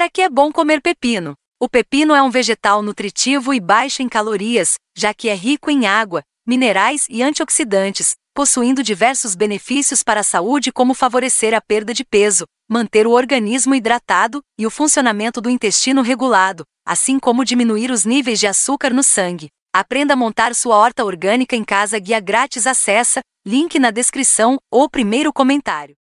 Para que é bom comer pepino? O pepino é um vegetal nutritivo e baixo em calorias, já que é rico em água, minerais e antioxidantes, possuindo diversos benefícios para a saúde, como favorecer a perda de peso, manter o organismo hidratado e o funcionamento do intestino regulado, assim como diminuir os níveis de açúcar no sangue. Aprenda a montar sua horta orgânica em casa guia grátis acessa, link na descrição ou primeiro comentário.